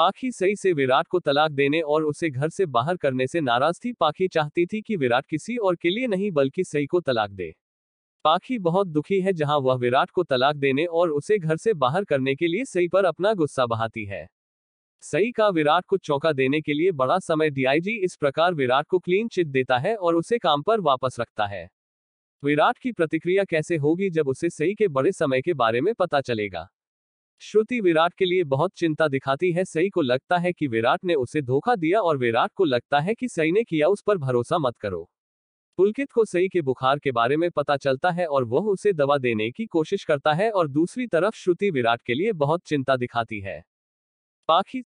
पाखी सही से विराट को तलाक देने और उसे घर से बाहर करने से नाराज थी पाखी चाहती थी कि विराट किसी और के लिए नहीं बल्कि सही को तलाक दे पाखी बहुत दुखी है जहां वह विराट को तलाक देने और उसे घर से बाहर करने के लिए सही पर अपना गुस्सा बहाती है सई का विराट को चौका देने के लिए बड़ा समय डीआईजी इस प्रकार विराट को क्लीन चिट देता है और उसे काम पर वापस रखता है विराट की प्रतिक्रिया कैसे होगी जब उसे सई के बड़े समय के बारे में पता चलेगा श्रुति विराट के लिए बहुत चिंता दिखाती है सई को लगता है कि विराट ने उसे धोखा दिया और विराट को लगता है कि सई ने किया उस पर भरोसा मत करो पुलकित को सई के बुखार के बारे में पता चलता है और वह उसे दवा देने की कोशिश करता है और दूसरी तरफ श्रुति विराट के लिए बहुत चिंता दिखाती है पाखी